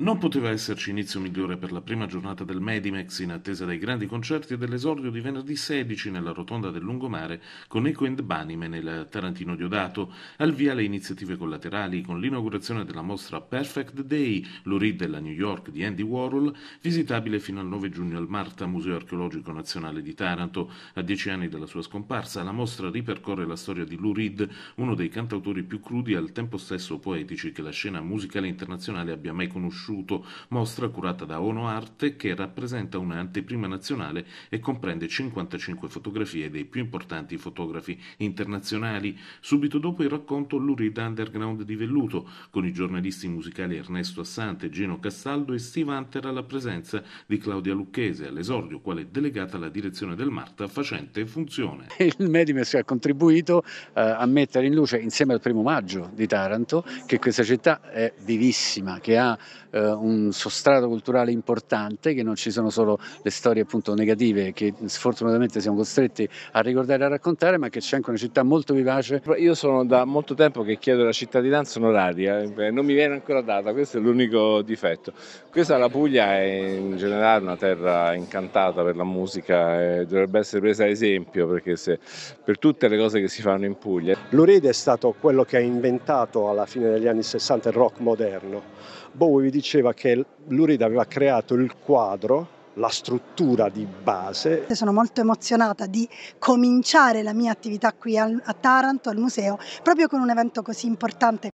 Non poteva esserci inizio migliore per la prima giornata del Medimex in attesa dei grandi concerti e dell'esordio di venerdì 16 nella rotonda del lungomare con Eco and Banime nel Tarantino Diodato, al via le iniziative collaterali con l'inaugurazione della mostra Perfect Day, l'Uri della New York di Andy Warhol, visitabile fino al 9 giugno al Marta, Museo Archeologico Nazionale di Taranto. A dieci anni dalla sua scomparsa, la mostra ripercorre la storia di Lou Reed, uno dei cantautori più crudi e al tempo stesso poetici che la scena musicale internazionale abbia mai conosciuto conosciuto, mostra curata da Ono Arte che rappresenta un'anteprima nazionale e comprende 55 fotografie dei più importanti fotografi internazionali. Subito dopo il racconto Lurid Underground di Velluto, con i giornalisti musicali Ernesto Assante, Gino Castaldo e Steve Hunter alla presenza di Claudia Lucchese all'esordio quale delegata alla direzione del Marta facente funzione. Il Medimes ha contribuito eh, a mettere in luce insieme al primo maggio di Taranto che questa città è vivissima, che ha eh, eh, un sostrato culturale importante, che non ci sono solo le storie appunto negative che sfortunatamente siamo costretti a ricordare e a raccontare, ma che c'è anche una città molto vivace. Io sono da molto tempo che chiedo la cittadinanza onoraria, eh, non mi viene ancora data, questo è l'unico difetto. Questa la Puglia è in generale una terra incantata per la musica e eh, dovrebbe essere presa ad esempio perché se, per tutte le cose che si fanno in Puglia. L'Urede è stato quello che ha inventato alla fine degli anni 60 il rock moderno. Bowie diceva che l'Urid aveva creato il quadro la struttura di base. Sono molto emozionata di cominciare la mia attività qui a Taranto, al museo, proprio con un evento così importante.